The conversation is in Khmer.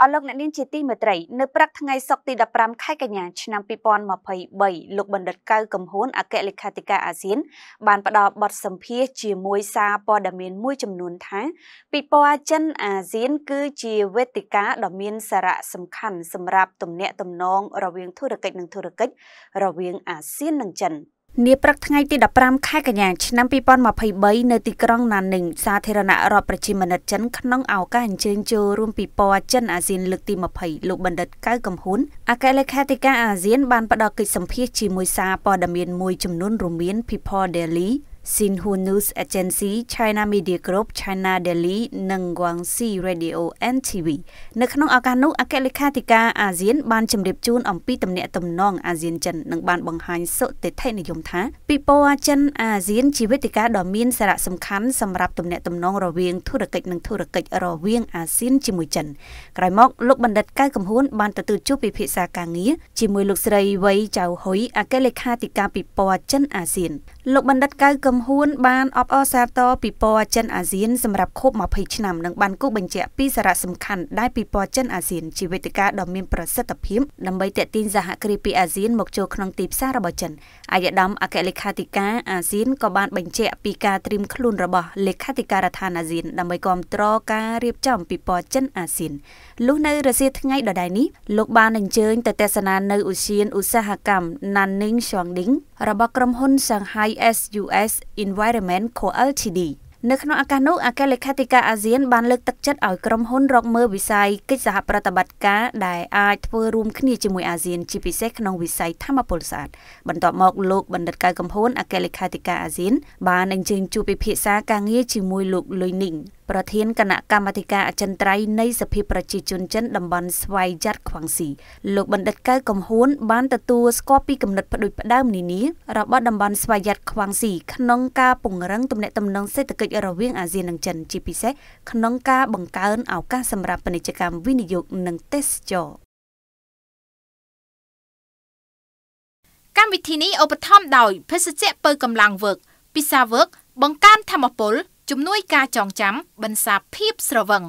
អស់លោកអ្នកនាងជាទីមេត្រី នៅព្រឹកថ្ងៃសុក្រទី15ខែកញ្ញាឆ្នាំ2023លោកបណ្ឌិតកៅកំហួនអគ្គលេខាធិការអាស៊ានបានផ្ដល់បទសម្ភាសជាមួយសារព័ត៌មានមួយចំនួនថាពិព័រណ៍ចិនអាស៊ាន គឺជាវេទិកាដ៏មាន សារៈសំខាន់សម្រាប់ទំនាក់ទំនងរវាងធុរកិច្ចនិងធុរកិច្ចរវាងអាស៊ាននិងចិន។នាព្រឹកថ្ងៃទី15ខែកញ្ញាឆ្នាំ2023នៅទីក្រុងណានិងសាធារណរដ្ឋប្រជាមានិតចិនក្នុងឱកាសអញ្ជើញចូលរួមពិព័រណ៍ចិនអាស៊ានលើកទី20លោកបណ្ឌិតកៅកំហ៊ុនអគ្គលេខាធិការអាស៊ានបានផ្ដល់កិច្ចសម្ភាសជាមួយសារព័ត៌មានមួយចំនួនរួមមាន People Daily Xinhua News Agency, China Media Group, China Daily និង Guangxi Radio and TV នៅក្នុងឱកាសនោះអគ្គលេខាធិការអាស៊ានបានជម្រាបជូនអំពីទំនាក់ទំនងអាស៊ានចិននិងបានបង្ហាញសុតិធិនិយមថាពិព័រណ៍ចិនអាស៊ានជាវេទិកាដ៏មានសារៈសំខាន់សម្រាប់ទំនាក់ទំនងរវាងធុរកិច្ចនិងធុរកិច្ចរវាងអាស៊ានជាមួយចិនក្រោយមក លោកបណ្ឌិតកៅកំហួនបានទទួលជួបពិភាក្សាការងារជាមួយលោកស្រីវៃចៅហ៊ុយអគ្គលេខាធិការពិព័រណ៍ចិនអាស៊ានលោកបណ្ឌិតកៅកំមហ៊ួនបានអបអរសាទរពិព័រណ៍ចិន អាស៊ានសម្រាប់ខួប20ឆ្នាំនិងបានគូបញ្ជាក់ពីសារៈសំខាន់ដែលពិព័រណ៍ចិនអាស៊ានជាវេទិកាដ៏មានប្រសិទ្ធភាពដើម្បីទាក់ទាញសហគ្រាសពីអាស៊ានមកចូលក្នុងទីផ្សាររបស់ចិនអាយដាមអគ្គលេខាធិការអាស៊ានក៏បានបញ្ជាក់ពីការត្រៀមខ្លួនរបស់លេខាធិការដ្ឋានអាស៊ានដើម្បីគ្រប់គ្រងការរៀបចំពិព័រណ៍ចិនអាស៊ានលុះនៅរសៀលថ្ងៃដដែលនេះលោកបានអញ្ជើញទៅទស្សនានៅឧស្សាហឧស្សាហកម្ម Nanning Shuangding របស់ក្រុមហ៊ុន Shanghai SUS Environment Co Ltd នៅក្នុងឱកាសនោះអគ្គលេខាធិការអាស៊ានបានលើកទឹកចិត្តឲ្យក្រុមហ៊ុនរកមើលវិស័យកិច្ចសហប្រតិបត្តិការដែលអាចធ្វើរួមគ្នាជាមួយអាស៊ានជាពិសេសក្នុងវិស័យធម្មពលស្អាតបន្ទាប់មកលោកបណ្ឌិតកៅកំភួនអគ្គលេខាធិការអាស៊ានបានអញ្ជើញជួបពិភាក្សាការងារជាមួយលោកលុយនីងប្រធានគណៈកម្មាធិការអចិន្ត្រៃយ៍នៃសភាប្រជាជនចិនតំបន់ស្វ័យយ៉ាត់ខ្វាំងស៊ីលោកបណ្ឌិតកៅកំហួនបានទទួលស្គាល់ពីគំនិតផ្ដួចផ្ដើមនានារបស់តំបន់ស្វ័យយ៉ាត់ខ្វាំងស៊ីក្នុងការពង្រឹងទំនាក់ទំនងសេដ្ឋកិច្ចរវាងអាស៊ាននិងចិនជាពិសេសក្នុងការបង្កើនឱកាសសម្រាប់ពាណិជ្ជកម្មវិនិយោគនិងទេសចរណ៍កម្មវិធីនេះឧបត្ថម្ភដោយភេសជ្ជៈពើកម្លាំងវើកពិសាវើកបង្កើនធមពលជំនួយការចងចាំបន្សាភាពស្រវឹង។